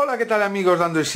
Hola, ¿qué tal amigos de Android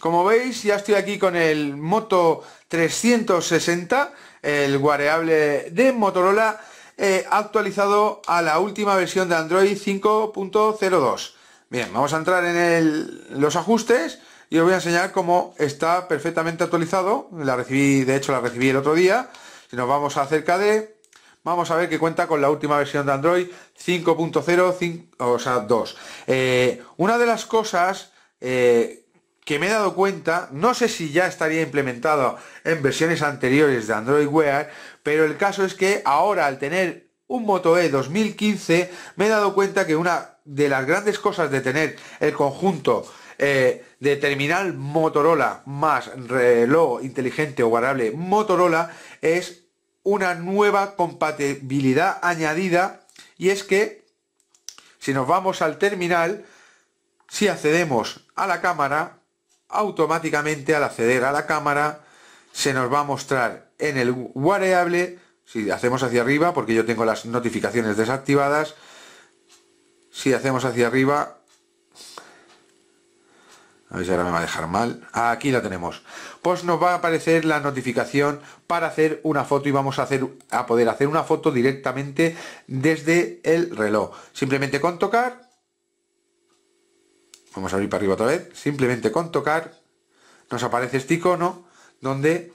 Como veis, ya estoy aquí con el Moto 360, el guareable de Motorola, eh, actualizado a la última versión de Android 5.02. Bien, vamos a entrar en los ajustes y os voy a enseñar cómo está perfectamente actualizado. La recibí, de hecho la recibí el otro día. Si nos vamos acerca de, vamos a ver que cuenta con la última versión de Android 5.0, o sea, 2. Eh, una de las cosas eh, que me he dado cuenta, no sé si ya estaría implementado en versiones anteriores de Android Wear, pero el caso es que ahora al tener un Moto E 2015, me he dado cuenta que una de las grandes cosas de tener el conjunto eh, de terminal Motorola más reloj inteligente o guardable Motorola es una nueva compatibilidad añadida y es que si nos vamos al terminal, si accedemos a la cámara, automáticamente al acceder a la cámara se nos va a mostrar en el variable, si hacemos hacia arriba, porque yo tengo las notificaciones desactivadas, si hacemos hacia arriba a ver si ahora me va a dejar mal. Ah, aquí la tenemos. Pues nos va a aparecer la notificación para hacer una foto y vamos a, hacer, a poder hacer una foto directamente desde el reloj. Simplemente con tocar. Vamos a abrir para arriba otra vez. Simplemente con tocar nos aparece este icono donde,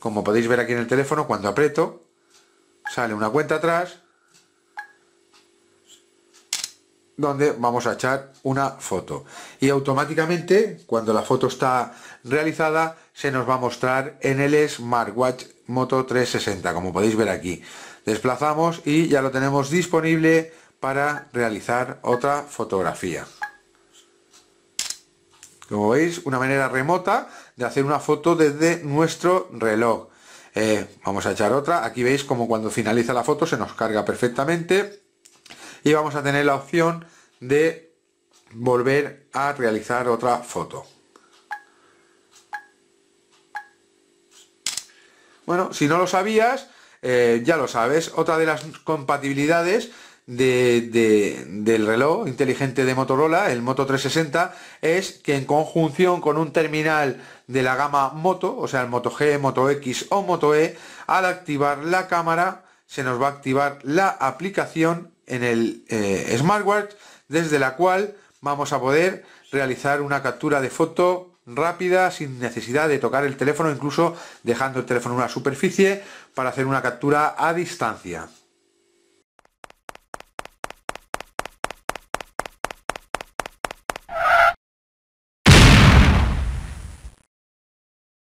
como podéis ver aquí en el teléfono, cuando aprieto, sale una cuenta atrás donde vamos a echar una foto y automáticamente cuando la foto está realizada se nos va a mostrar en el smartwatch moto 360 como podéis ver aquí desplazamos y ya lo tenemos disponible para realizar otra fotografía como veis una manera remota de hacer una foto desde nuestro reloj eh, vamos a echar otra aquí veis como cuando finaliza la foto se nos carga perfectamente y vamos a tener la opción de volver a realizar otra foto bueno si no lo sabías eh, ya lo sabes otra de las compatibilidades del reloj inteligente de Motorola, el Moto 360, es que en conjunción con un terminal de la gama Moto, o sea el Moto G, Moto X o Moto E, al activar la cámara se nos va a activar la aplicación en el eh, smartwatch desde la cual vamos a poder realizar una captura de foto rápida sin necesidad de tocar el teléfono incluso dejando el teléfono en una superficie para hacer una captura a distancia